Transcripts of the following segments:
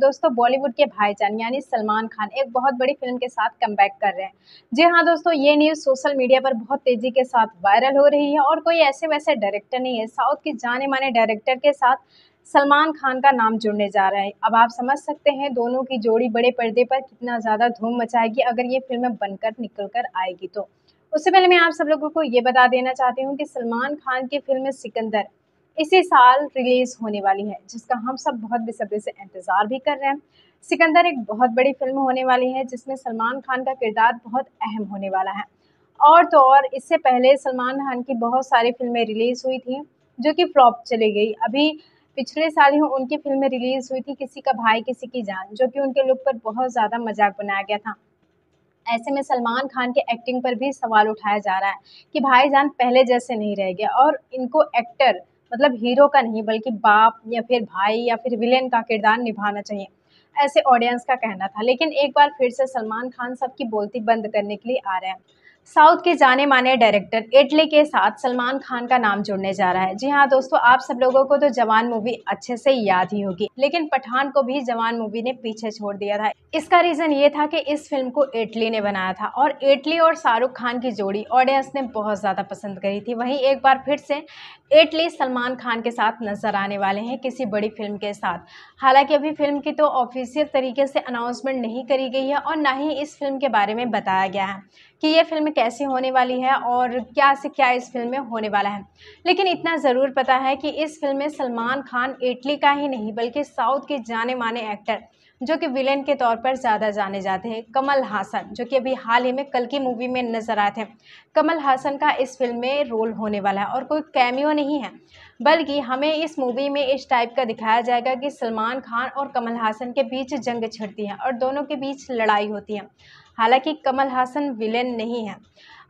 दोस्तों बॉलीवुड के भाईजान यानी सलमान खान एक बहुत बड़ी फिल्म के साथ कम कर रहे हैं जी हाँ दोस्तों ये न्यूज़ सोशल मीडिया पर बहुत तेज़ी के साथ वायरल हो रही है और कोई ऐसे वैसे डायरेक्टर नहीं है साउथ के जाने माने डायरेक्टर के साथ सलमान खान का नाम जुड़ने जा रहा है अब आप समझ सकते हैं दोनों की जोड़ी बड़े पर्दे पर कितना ज़्यादा धूम मचाएगी अगर ये फिल्म बनकर निकल कर आएगी तो उससे पहले मैं आप सब लोगों को ये बता देना चाहती हूँ कि सलमान खान की फिल्म सिकंदर इसी साल रिलीज़ होने वाली है जिसका हम सब बहुत बेसब्री से इंतज़ार भी कर रहे हैं सिकंदर एक बहुत बड़ी फिल्म होने वाली है जिसमें सलमान खान का किरदार बहुत अहम होने वाला है और तो और इससे पहले सलमान खान की बहुत सारी फिल्में रिलीज़ हुई थी जो कि फ्लॉप चली गई अभी पिछले साल ही उनकी फिल्में रिलीज़ हुई थी किसी का भाई किसी की जान जो कि उनके लुक पर बहुत ज़्यादा मजाक बनाया गया था ऐसे में सलमान खान के एक्टिंग पर भी सवाल उठाया जा रहा है कि भाई जान पहले जैसे नहीं रह गया और इनको एक्टर मतलब हीरो का नहीं बल्कि बाप या फिर भाई या फिर विलेन का किरदार निभाना चाहिए ऐसे ऑडियंस का कहना था लेकिन एक बार फिर से सलमान खान सबकी बोलती बंद करने के लिए आ रहे हैं साउथ के जाने माने डायरेक्टर एटले के साथ सलमान खान का नाम जुड़ने जा रहा है जी हाँ दोस्तों आप सब लोगों को तो जवान मूवी अच्छे से याद ही होगी लेकिन पठान को भी जवान मूवी ने पीछे छोड़ दिया था इसका रीजन ये था कि इस फिल्म को एटली ने बनाया था और एटली और शाहरुख खान की जोड़ी ऑडियंस ने बहुत ज़्यादा पसंद करी थी वहीं एक बार फिर से एटली सलमान खान के साथ नजर आने वाले हैं किसी बड़ी फिल्म के साथ हालांकि अभी फिल्म की तो ऑफिशियल तरीके से अनाउंसमेंट नहीं करी गई है और ना ही इस फिल्म के बारे में बताया गया है कि ये फिल्म कैसी होने वाली है और क्या से क्या इस फिल्म में होने वाला है लेकिन इतना ज़रूर पता है कि इस फिल्म में सलमान खान इटली का ही नहीं बल्कि साउथ के जाने माने एक्टर जो कि विलेन के तौर पर ज़्यादा जाने जाते हैं कमल हासन जो कि अभी हाल ही में कल की मूवी में नज़र आए थे कमल हासन का इस फिल्म में रोल होने वाला है और कोई कैमियो नहीं है बल्कि हमें इस मूवी में इस टाइप का दिखाया जाएगा कि सलमान खान और कमल हासन के बीच जंग छिड़ती है और दोनों के बीच लड़ाई होती है हालांकि कमल हासन विलेन नहीं है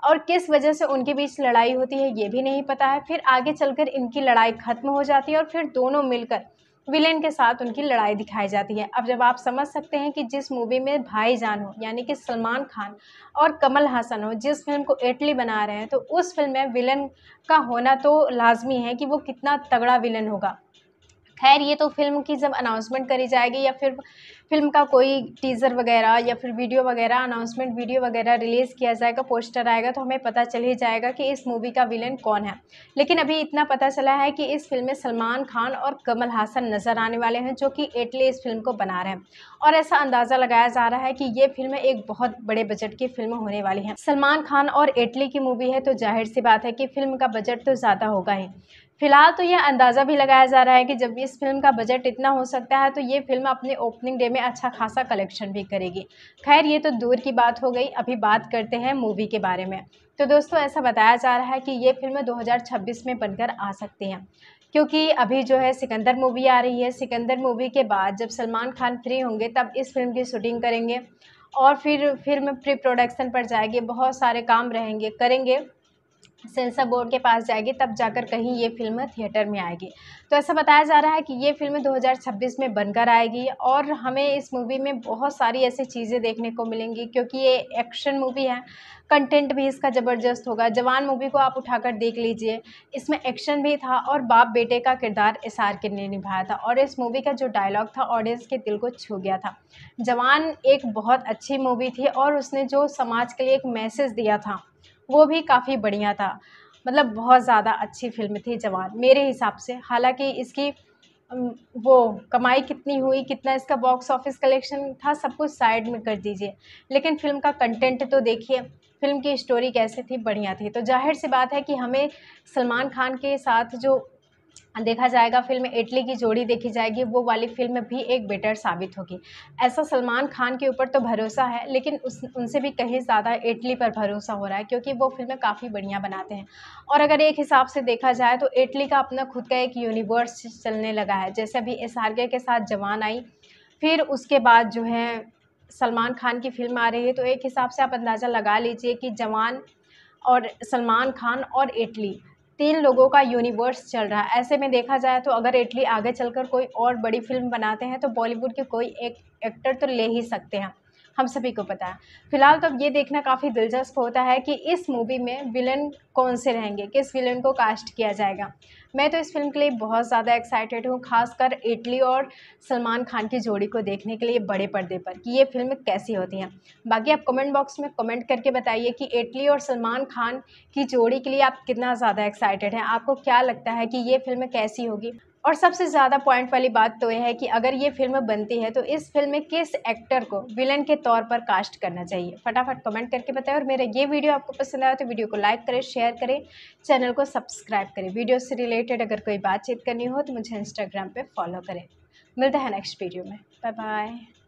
और किस वजह से उनके बीच लड़ाई होती है ये भी नहीं पता है फिर आगे चलकर इनकी लड़ाई ख़त्म हो जाती है और फिर दोनों मिलकर विलेन के साथ उनकी लड़ाई दिखाई जाती है अब जब आप समझ सकते हैं कि जिस मूवी में भाई जान हो यानी कि सलमान खान और कमल हासन हो जिस फिल्म को इटली बना रहे हैं तो उस फिल्म में विलन का होना तो लाजमी है कि वो कितना तगड़ा विलन होगा खैर ये तो फिल्म की जब अनाउंसमेंट करी जाएगी या फिर फिल्म का कोई टीज़र वगैरह या फिर वीडियो वगैरह अनाउंसमेंट वीडियो वगैरह रिलीज़ किया जाएगा पोस्टर आएगा तो हमें पता चल ही जाएगा कि इस मूवी का विलन कौन है लेकिन अभी इतना पता चला है कि इस फिल्म में सलमान खान और कमल हासन नज़र आने वाले हैं जो कि एटले इस फिल्म को बना रहे हैं और ऐसा अंदाज़ा लगाया जा रहा है कि ये फिल्म एक बहुत बड़े बजट की फिल्म होने वाली है सलमान खान और एटली की मूवी है तो जाहिर सी बात है कि फिल्म का बजट तो ज़्यादा होगा ही फिलहाल तो यह अंदाज़ा भी लगाया जा रहा है कि जब इस फिल्म का बजट इतना हो सकता है तो ये फिल्म अपने ओपनिंग डे में अच्छा खासा कलेक्शन भी करेगी खैर ये तो दूर की बात हो गई अभी बात करते हैं मूवी के बारे में तो दोस्तों ऐसा बताया जा रहा है कि ये फिल्म 2026 में बनकर आ सकती हैं क्योंकि अभी जो है सिकंदर मूवी आ रही है सिकंदर मूवी के बाद जब सलमान खान फ्री होंगे तब इस फिल्म की शूटिंग करेंगे और फिर फिल्म प्री प्रोडक्शन पर जाएगी बहुत सारे काम रहेंगे करेंगे सेंसर बोर्ड के पास जाएगी तब जाकर कहीं ये फिल्म थिएटर में आएगी तो ऐसा बताया जा रहा है कि ये फिल्म 2026 में बनकर आएगी और हमें इस मूवी में बहुत सारी ऐसी चीज़ें देखने को मिलेंगी क्योंकि ये एक्शन मूवी है कंटेंट भी इसका ज़बरदस्त होगा जवान मूवी को आप उठाकर देख लीजिए इसमें एक्शन भी था और बाप बेटे का किरदार एस आर के ने निभाया था और इस मूवी का जो डायलॉग था ऑडियंस के दिल को छू गया था जवान एक बहुत अच्छी मूवी थी और उसने जो समाज के लिए एक मैसेज दिया था वो भी काफ़ी बढ़िया था मतलब बहुत ज़्यादा अच्छी फिल्म थी जवान मेरे हिसाब से हालांकि इसकी वो कमाई कितनी हुई कितना इसका बॉक्स ऑफिस कलेक्शन था सब कुछ साइड में कर दीजिए लेकिन फिल्म का कंटेंट तो देखिए फिल्म की स्टोरी कैसे थी बढ़िया थी तो जाहिर सी बात है कि हमें सलमान खान के साथ जो देखा जाएगा फिल्म इटली की जोड़ी देखी जाएगी वो वाली फिल्म भी एक बेटर साबित होगी ऐसा सलमान खान के ऊपर तो भरोसा है लेकिन उस उनसे भी कहीं ज़्यादा इटली पर भरोसा हो रहा है क्योंकि वो फिल्में काफ़ी बढ़िया बनाते हैं और अगर एक हिसाब से देखा जाए तो इटली का अपना खुद का एक यूनिवर्स चलने लगा है जैसे अभी एस के साथ जवान आई फिर उसके बाद जो है सलमान खान की फिल्म आ रही है तो एक हिसाब से आप अंदाज़ा लगा लीजिए कि जवान और सलमान खान और इटली तीन लोगों का यूनिवर्स चल रहा है ऐसे में देखा जाए तो अगर इटली आगे चलकर कोई और बड़ी फिल्म बनाते हैं तो बॉलीवुड के कोई एक एक्टर तो ले ही सकते हैं हम सभी को पता है फिलहाल तो अब ये देखना काफ़ी दिलचस्प होता है कि इस मूवी में विलन कौन से रहेंगे किस विलन को कास्ट किया जाएगा मैं तो इस फिल्म के लिए बहुत ज़्यादा एक्साइटेड हूँ खासकर इटली और सलमान खान की जोड़ी को देखने के लिए बड़े पर्दे पर कि ये फिल्म कैसी होती हैं बाकी आप कमेंट बॉक्स में कमेंट करके बताइए कि इटली और सलमान खान की जोड़ी के लिए आप कितना ज़्यादा एक्साइटेड हैं आपको क्या लगता है कि ये फिल्म कैसी होगी और सबसे ज़्यादा पॉइंट वाली बात तो यह है कि अगर ये फिल्म बनती है तो इस फिल्म में किस एक्टर को विलन के तौर पर कास्ट करना चाहिए फटाफट कमेंट करके बताएं और मेरा ये वीडियो आपको पसंद आया तो वीडियो को लाइक करें शेयर करें चैनल को सब्सक्राइब करें वीडियो से रिलेटेड रिलेटेड अगर कोई बातचीत करनी हो तो मुझे इंस्टाग्राम पे फॉलो करें मिलता है नेक्स्ट वीडियो में बाय बाय